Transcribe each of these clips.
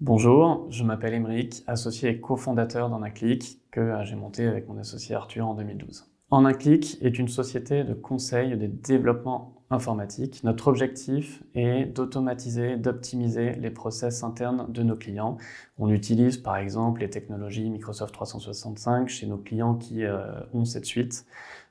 Bonjour, je m'appelle Emeric, associé et cofondateur d'un que euh, j'ai monté avec mon associé Arthur en 2012. En est une société de conseil de développement informatique. Notre objectif est d'automatiser, d'optimiser les process internes de nos clients. On utilise par exemple les technologies Microsoft 365 chez nos clients qui euh, ont cette suite.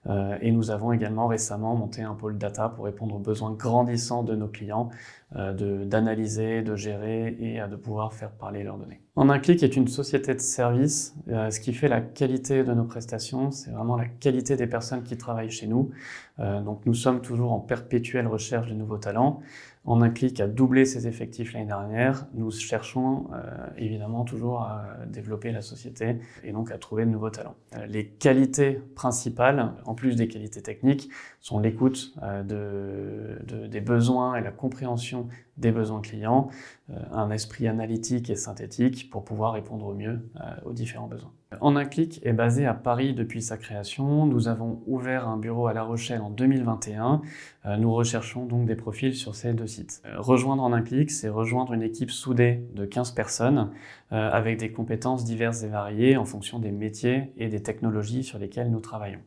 Euh, et nous avons également récemment monté un pôle data pour répondre aux besoins grandissants de nos clients euh, d'analyser, de, de, gérer et euh, de pouvoir faire parler leurs données. En un clic est une société de service. ce qui fait la qualité de nos prestations, c'est vraiment la qualité des personnes qui travaillent chez nous. donc nous sommes toujours en perpétuelle recherche de nouveaux talents en un clic à doubler ses effectifs l'année dernière. Nous cherchons euh, évidemment toujours à développer la société et donc à trouver de nouveaux talents. Euh, les qualités principales, en plus des qualités techniques, sont l'écoute euh, des besoins et la compréhension des besoins clients, euh, un esprit analytique et synthétique pour pouvoir répondre au mieux euh, aux différents besoins. En un clic est basé à Paris depuis sa création. Nous avons ouvert un bureau à La Rochelle en 2021. Euh, nous recherchons donc des profils sur ces deux sites. Rejoindre en un clic, c'est rejoindre une équipe soudée de 15 personnes avec des compétences diverses et variées en fonction des métiers et des technologies sur lesquelles nous travaillons.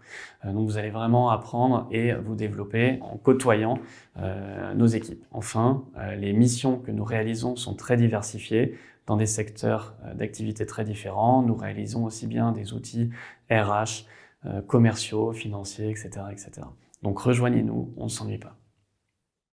Donc vous allez vraiment apprendre et vous développer en côtoyant nos équipes. Enfin, les missions que nous réalisons sont très diversifiées dans des secteurs euh, d'activité très différents. Nous réalisons aussi bien des outils RH, euh, commerciaux, financiers, etc. Donc rejoignez-nous, on ne s'ennuie pas.